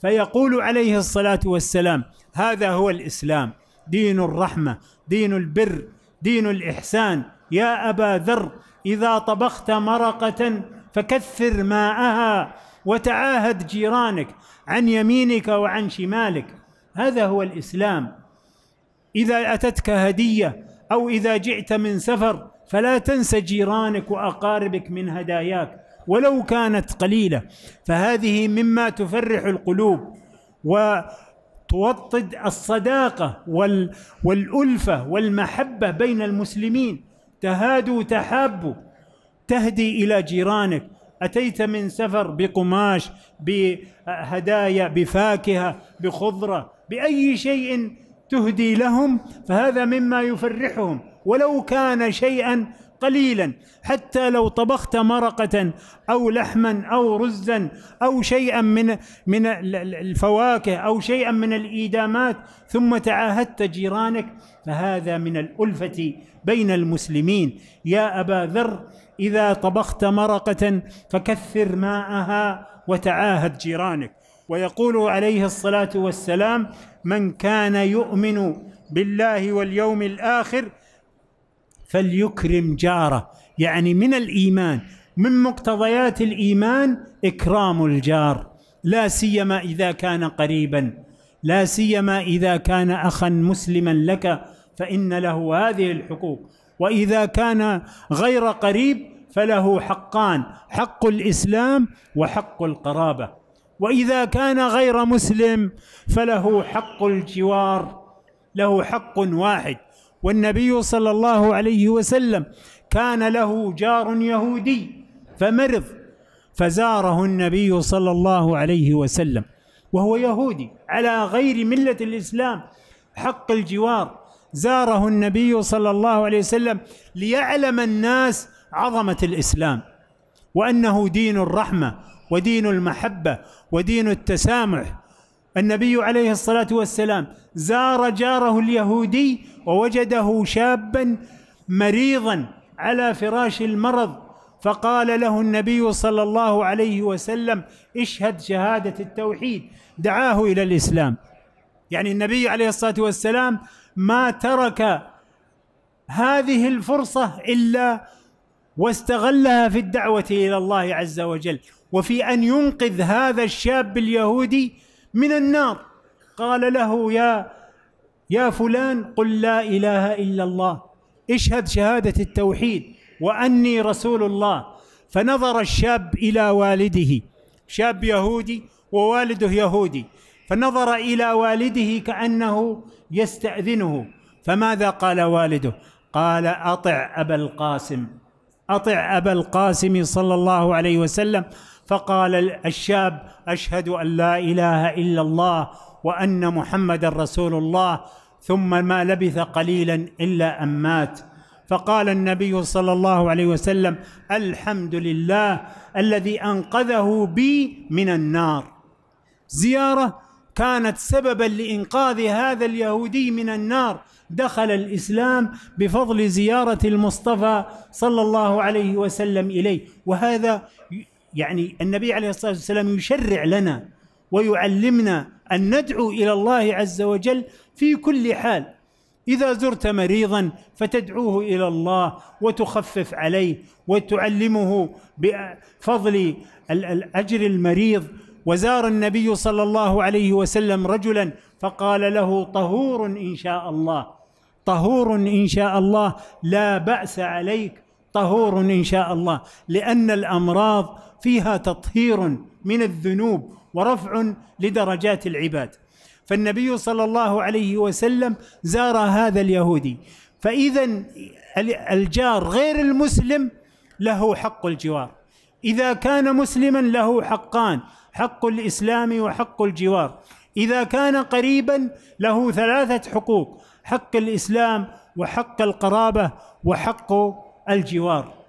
فيقول عليه الصلاه والسلام هذا هو الاسلام دين الرحمه دين البر دين الاحسان يا ابا ذر اذا طبخت مرقه فكثر ماءها وتعاهد جيرانك عن يمينك وعن شمالك هذا هو الاسلام اذا اتتك هديه او اذا جئت من سفر فلا تنس جيرانك واقاربك من هداياك ولو كانت قليله فهذه مما تفرح القلوب وتوطد الصداقه وال والالفه والمحبه بين المسلمين تهادوا تحابوا تهدي الى جيرانك اتيت من سفر بقماش بهدايا بفاكهه بخضره باي شيء تهدي لهم فهذا مما يفرحهم ولو كان شيئا قليلا حتى لو طبخت مرقة أو لحما أو رزا أو شيئا من من الفواكه أو شيئا من الإيدامات ثم تعاهدت جيرانك فهذا من الألفة بين المسلمين يا أبا ذر إذا طبخت مرقة فكثر ماءها وتعاهد جيرانك ويقول عليه الصلاة والسلام من كان يؤمن بالله واليوم الآخر فليكرم جاره يعني من الايمان من مقتضيات الايمان اكرام الجار لا سيما اذا كان قريبا لا سيما اذا كان اخا مسلما لك فان له هذه الحقوق واذا كان غير قريب فله حقان حق الاسلام وحق القرابه واذا كان غير مسلم فله حق الجوار له حق واحد والنبي صلى الله عليه وسلم كان له جار يهودي فمرض فزاره النبي صلى الله عليه وسلم وهو يهودي على غير مله الاسلام حق الجوار زاره النبي صلى الله عليه وسلم ليعلم الناس عظمه الاسلام وانه دين الرحمه ودين المحبه ودين التسامح النبي عليه الصلاة والسلام زار جاره اليهودي ووجده شابا مريضا على فراش المرض فقال له النبي صلى الله عليه وسلم اشهد شهادة التوحيد دعاه إلى الإسلام يعني النبي عليه الصلاة والسلام ما ترك هذه الفرصة إلا واستغلها في الدعوة إلى الله عز وجل وفي أن ينقذ هذا الشاب اليهودي من النار قال له يا يا فلان قل لا اله الا الله اشهد شهاده التوحيد واني رسول الله فنظر الشاب الى والده شاب يهودي ووالده يهودي فنظر الى والده كانه يستاذنه فماذا قال والده قال اطع ابا القاسم اطع ابا القاسم صلى الله عليه وسلم فقال الشاب أشهد أن لا إله إلا الله وأن محمد رسول الله ثم ما لبث قليلا إلا أن مات فقال النبي صلى الله عليه وسلم الحمد لله الذي أنقذه بي من النار زيارة كانت سببا لإنقاذ هذا اليهودي من النار دخل الإسلام بفضل زيارة المصطفى صلى الله عليه وسلم إليه وهذا يعني النبي عليه الصلاه والسلام يشرع لنا ويعلمنا ان ندعو الى الله عز وجل في كل حال اذا زرت مريضا فتدعوه الى الله وتخفف عليه وتعلمه بفضل اجر المريض وزار النبي صلى الله عليه وسلم رجلا فقال له طهور ان شاء الله طهور ان شاء الله لا باس عليك طهور ان شاء الله لان الامراض فيها تطهير من الذنوب ورفع لدرجات العباد فالنبي صلى الله عليه وسلم زار هذا اليهودي فإذا الجار غير المسلم له حق الجوار إذا كان مسلما له حقان حق الإسلام وحق الجوار إذا كان قريبا له ثلاثة حقوق حق الإسلام وحق القرابة وحق الجوار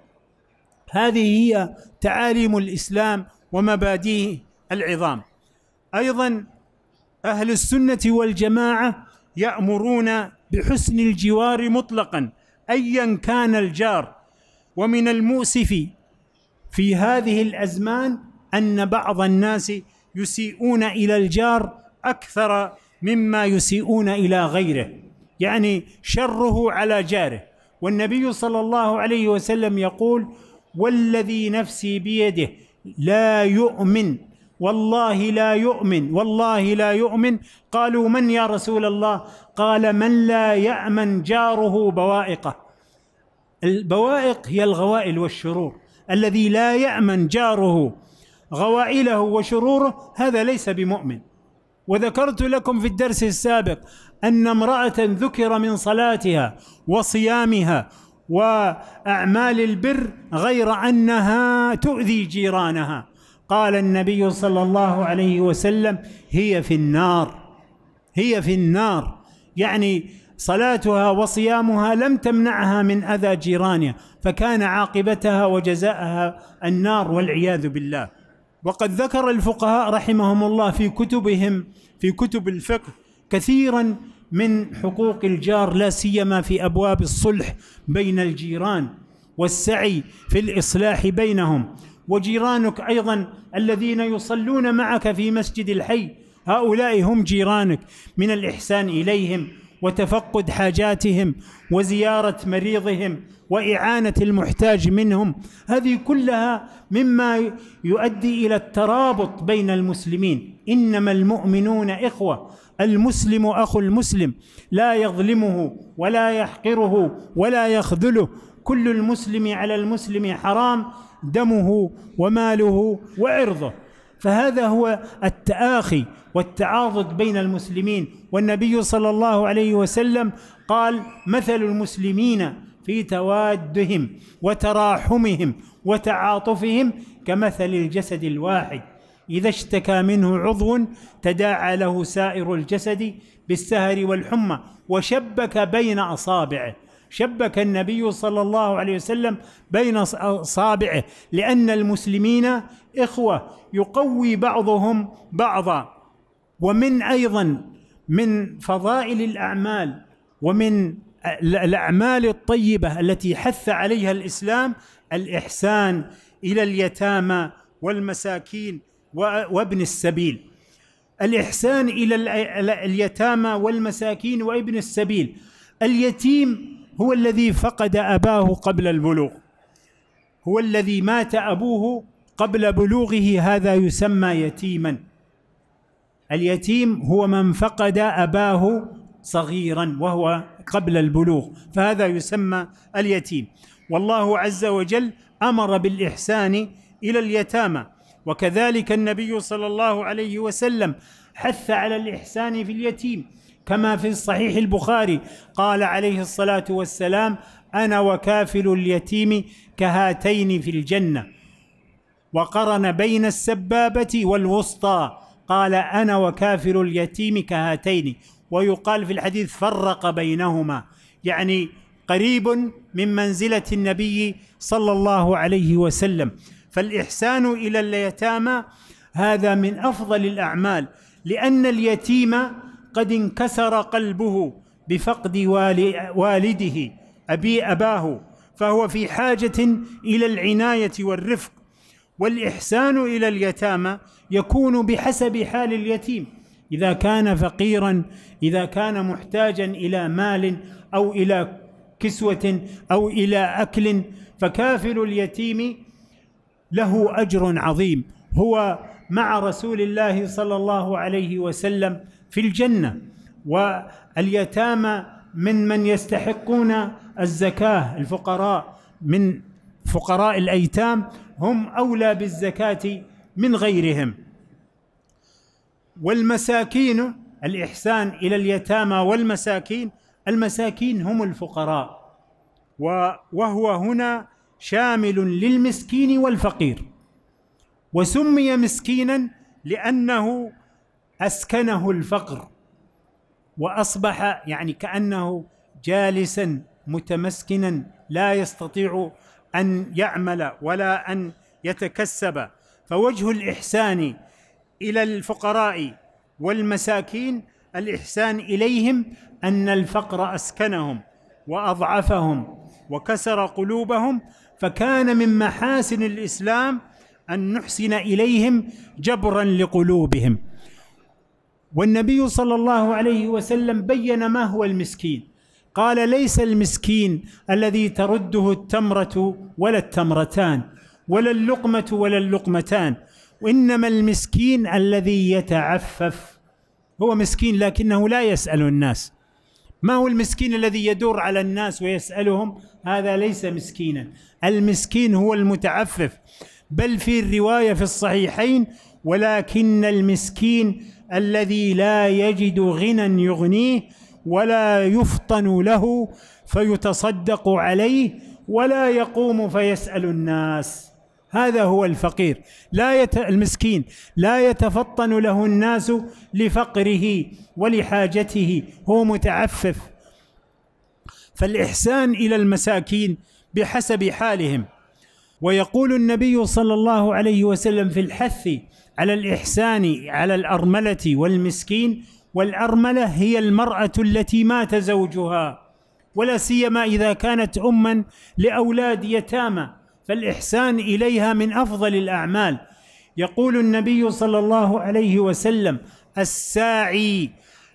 هذه هي تعاليم الاسلام ومبادئه العظام ايضا اهل السنه والجماعه يامرون بحسن الجوار مطلقا ايا كان الجار ومن المؤسف في هذه الازمان ان بعض الناس يسيئون الى الجار اكثر مما يسيئون الى غيره يعني شره على جاره والنبي صلى الله عليه وسلم يقول والذي نفسي بيده لا يؤمن والله لا يؤمن والله لا يؤمن قالوا من يا رسول الله قال من لا يامن جاره بوائقه البوائق هي الغوائل والشرور الذي لا يامن جاره غوائله وشروره هذا ليس بمؤمن وذكرت لكم في الدرس السابق ان امراه ذكر من صلاتها وصيامها واعمال البر غير انها تؤذي جيرانها قال النبي صلى الله عليه وسلم هي في النار هي في النار يعني صلاتها وصيامها لم تمنعها من اذى جيرانها فكان عاقبتها وجزاءها النار والعياذ بالله وقد ذكر الفقهاء رحمهم الله في كتبهم في كتب الفقه كثيرا من حقوق الجار لا سيما في ابواب الصلح بين الجيران والسعي في الاصلاح بينهم وجيرانك ايضا الذين يصلون معك في مسجد الحي هؤلاء هم جيرانك من الاحسان اليهم وتفقد حاجاتهم وزياره مريضهم وإعانة المحتاج منهم هذه كلها مما يؤدي إلى الترابط بين المسلمين إنما المؤمنون إخوة المسلم أخو المسلم لا يظلمه ولا يحقره ولا يخذله كل المسلم على المسلم حرام دمه وماله وعرضه فهذا هو التآخي والتعاضد بين المسلمين والنبي صلى الله عليه وسلم قال مثل المسلمين في توادهم وتراحمهم وتعاطفهم كمثل الجسد الواحد اذا اشتكى منه عضو تداعى له سائر الجسد بالسهر والحمى وشبك بين اصابعه شبك النبي صلى الله عليه وسلم بين اصابعه لان المسلمين اخوه يقوي بعضهم بعضا ومن ايضا من فضائل الاعمال ومن الاعمال الطيبه التي حث عليها الاسلام الاحسان الى اليتامى والمساكين وابن السبيل الاحسان الى اليتامى والمساكين وابن السبيل اليتيم هو الذي فقد اباه قبل البلوغ هو الذي مات ابوه قبل بلوغه هذا يسمى يتيما اليتيم هو من فقد اباه صغيرا وهو قبل البلوغ فهذا يسمى اليتيم والله عز وجل امر بالاحسان الى اليتامى وكذلك النبي صلى الله عليه وسلم حث على الاحسان في اليتيم كما في صحيح البخاري قال عليه الصلاه والسلام انا وكافل اليتيم كهاتين في الجنه وقرن بين السبابه والوسطى قال انا وكافل اليتيم كهاتين ويقال في الحديث فرق بينهما يعني قريب من منزله النبي صلى الله عليه وسلم فالاحسان الى اليتامى هذا من افضل الاعمال لان اليتيم قد انكسر قلبه بفقد والده ابي اباه فهو في حاجه الى العنايه والرفق والاحسان الى اليتامى يكون بحسب حال اليتيم اذا كان فقيرا اذا كان محتاجا الى مال او الى كسوه او الى اكل فكافل اليتيم له اجر عظيم هو مع رسول الله صلى الله عليه وسلم في الجنه واليتامى من من يستحقون الزكاه الفقراء من فقراء الايتام هم اولى بالزكاه من غيرهم والمساكين الإحسان إلى اليتامى والمساكين المساكين هم الفقراء وهو هنا شامل للمسكين والفقير وسمي مسكينا لأنه أسكنه الفقر وأصبح يعني كأنه جالسا متمسكنا لا يستطيع أن يعمل ولا أن يتكسب فوجه الإحسان الى الفقراء والمساكين الاحسان اليهم ان الفقر اسكنهم واضعفهم وكسر قلوبهم فكان من محاسن الاسلام ان نحسن اليهم جبرا لقلوبهم والنبي صلى الله عليه وسلم بين ما هو المسكين قال ليس المسكين الذي ترده التمره ولا التمرتان ولا اللقمه ولا اللقمتان وانما المسكين الذي يتعفف هو مسكين لكنه لا يسال الناس ما هو المسكين الذي يدور على الناس ويسالهم هذا ليس مسكينا المسكين هو المتعفف بل في الروايه في الصحيحين ولكن المسكين الذي لا يجد غنى يغنيه ولا يفطن له فيتصدق عليه ولا يقوم فيسال الناس هذا هو الفقير لا يت... المسكين لا يتفطن له الناس لفقره ولحاجته هو متعفف فالإحسان إلى المساكين بحسب حالهم ويقول النبي صلى الله عليه وسلم في الحث على الإحسان على الأرملة والمسكين والأرملة هي المرأة التي مات زوجها ولا سيما إذا كانت أما لأولاد يتامى فالاحسان اليها من افضل الاعمال يقول النبي صلى الله عليه وسلم الساعي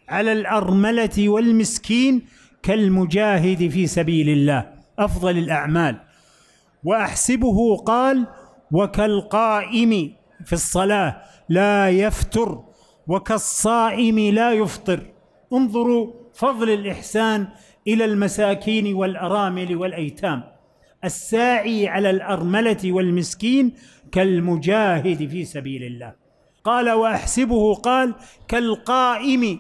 على الارمله والمسكين كالمجاهد في سبيل الله افضل الاعمال واحسبه قال وكالقائم في الصلاه لا يفتر وكالصائم لا يفطر انظروا فضل الاحسان الى المساكين والارامل والايتام الساعي على الأرملة والمسكين كالمجاهد في سبيل الله قال وأحسبه قال كالقائم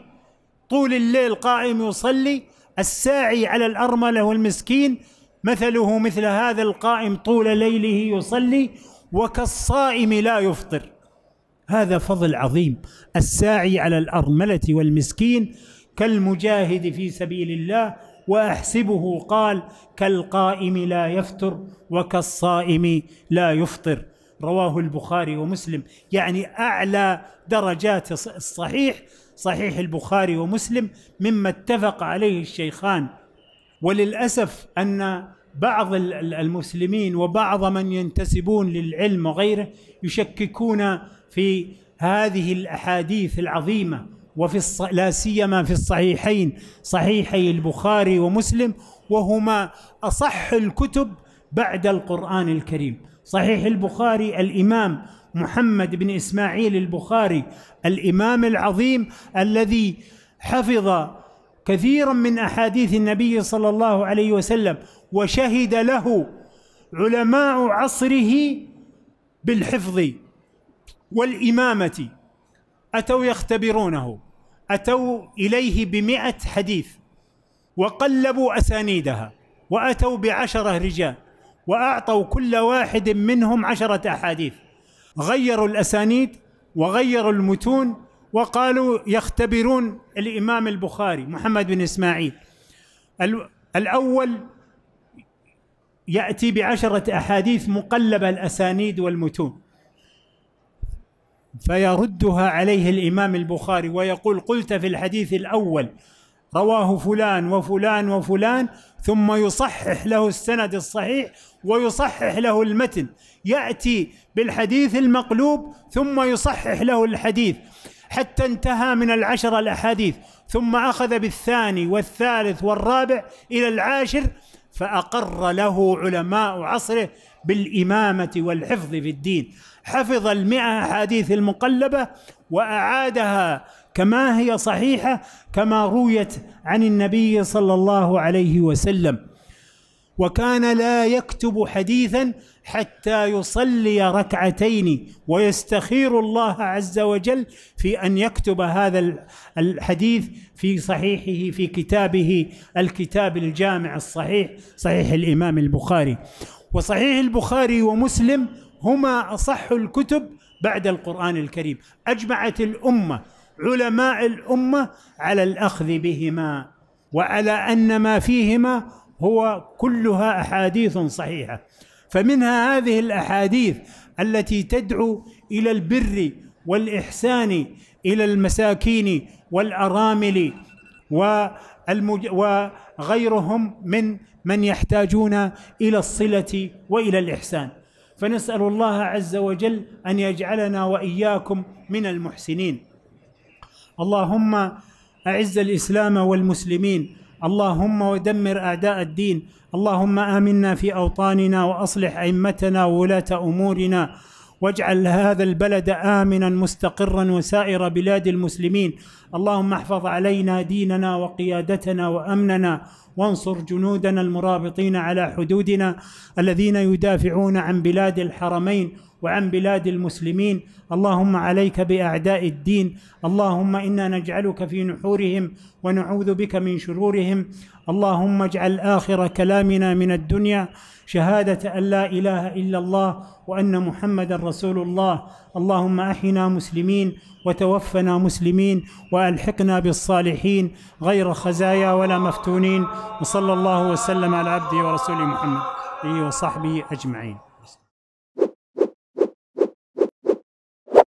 طول الليل قائم يصلي الساعي على الأرملة والمسكين مثله مثل هذا القائم طول ليله يصلي وكالصائم لا يفطر هذا فضل عظيم الساعي على الأرملة والمسكين كالمجاهد في سبيل الله واحسبه قال كالقائم لا يفتر وكالصائم لا يفطر رواه البخاري ومسلم يعني اعلى درجات الصحيح صحيح البخاري ومسلم مما اتفق عليه الشيخان وللاسف ان بعض المسلمين وبعض من ينتسبون للعلم وغيره يشككون في هذه الاحاديث العظيمه وفي الص... لا سيما في الصحيحين صحيحي البخاري ومسلم وهما اصح الكتب بعد القران الكريم صحيح البخاري الامام محمد بن اسماعيل البخاري الامام العظيم الذي حفظ كثيرا من احاديث النبي صلى الله عليه وسلم وشهد له علماء عصره بالحفظ والامامه أتوا يختبرونه أتوا إليه بمئة حديث وقلبوا أسانيدها وأتوا بعشرة رجال وأعطوا كل واحد منهم عشرة أحاديث غيروا الأسانيد وغيروا المتون وقالوا يختبرون الإمام البخاري محمد بن إسماعيل الأول يأتي بعشرة أحاديث مقلبة الأسانيد والمتون فيردها عليه الامام البخاري ويقول قلت في الحديث الاول رواه فلان وفلان وفلان ثم يصحح له السند الصحيح ويصحح له المتن ياتي بالحديث المقلوب ثم يصحح له الحديث حتى انتهى من العشر الاحاديث ثم اخذ بالثاني والثالث والرابع الى العاشر فاقر له علماء عصره بالامامه والحفظ في الدين حفظ المئة أحاديث المقلبة وأعادها كما هي صحيحة كما رويت عن النبي صلى الله عليه وسلم وكان لا يكتب حديثا حتى يصلي ركعتين ويستخير الله عز وجل في ان يكتب هذا الحديث في صحيحه في كتابه الكتاب الجامع الصحيح صحيح الامام البخاري وصحيح البخاري ومسلم هما اصح الكتب بعد القران الكريم اجمعت الامه علماء الامه على الاخذ بهما وعلى ان ما فيهما هو كلها احاديث صحيحه فمنها هذه الاحاديث التي تدعو الى البر والاحسان الى المساكين والارامل والمج... وغيرهم من من يحتاجون الى الصله والى الاحسان فنسال الله عز وجل ان يجعلنا واياكم من المحسنين اللهم اعز الاسلام والمسلمين اللهم ودمر اعداء الدين اللهم امنا في اوطاننا واصلح ائمتنا وولاه امورنا واجعل هذا البلد امنا مستقرا وسائر بلاد المسلمين اللهم احفظ علينا ديننا وقيادتنا وامننا وانصر جنودنا المرابطين على حدودنا الذين يدافعون عن بلاد الحرمين وعن بلاد المسلمين اللهم عليك باعداء الدين اللهم انا نجعلك في نحورهم ونعوذ بك من شرورهم اللهم اجعل اخر كلامنا من الدنيا شهاده ان لا اله الا الله وان محمدا رسول الله اللهم احنا مسلمين وتوفنا مسلمين والحقنا بالصالحين غير خزايا ولا مفتونين وصلى الله وسلم على عبده ورسوله محمد وصحبه اجمعين